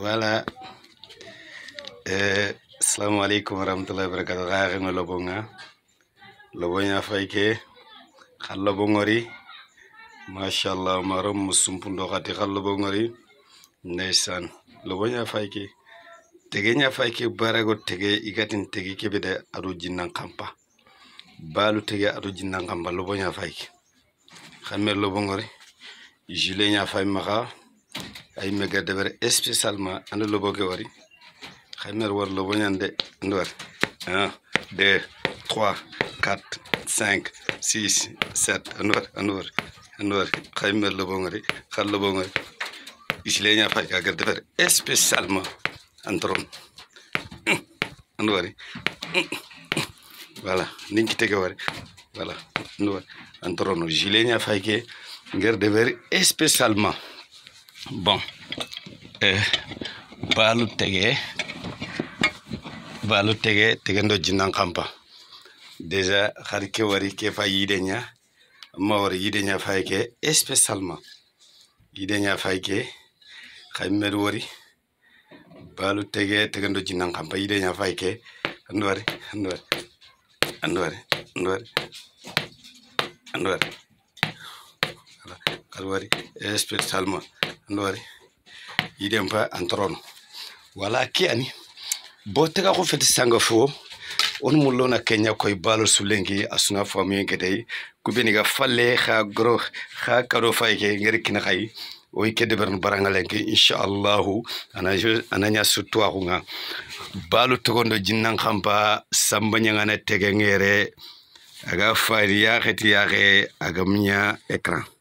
voilà eh, assalamu alaikum warahmatullahi wabarakatuh xaxengo lobonga loboña fay ke xa lobongori machallah marom mo sumpundo xati xa lobongori ndeysan loboña fay ke tege nya faike ke barago tege igatin tege kebe de adu jinnan kampa balu tege adu jinnan kampa loboña ya fay Khamel xamer lobongori e Jile ña ya fay maka. ayimɓe guedde weere spécialement ande loboke wari haymere war lo nde ndor 1 2 3 4 5 6 7 ndor ndor ande wari ande wari haymere lobo gari har fay ka guedde weere spécialement antoron ande wari voilà ndinki tege wari voilà ande wari antorono gileña fay ke guerde weere spécialement bɔn baalu eh, tɛgɛ baalu tege tege dɔ jinan kampa deja har ke wari ke fa yide ɲa ma wari yide ɲa fa ke especialement yide ɲa fa ke xaimer wari baalu tege tege dɔ jinan kampa yide ɲa fa ke andwari andwari andwari andwari andwari alwari esprit eh, alma alwari idem pa antron wala kiani botega ko fete sanga fo on mulo na kenya koy balo sulengi asuna fami ngede ku beni ga falle kha gro kha karo fay e ke ngir kin khay o ikede e bern barangalenke inshallah ana ana nya sutwa kunga balo togondo jinnan khampa sambanya ngana tege ngere aga fari ya kheti aga minya ekran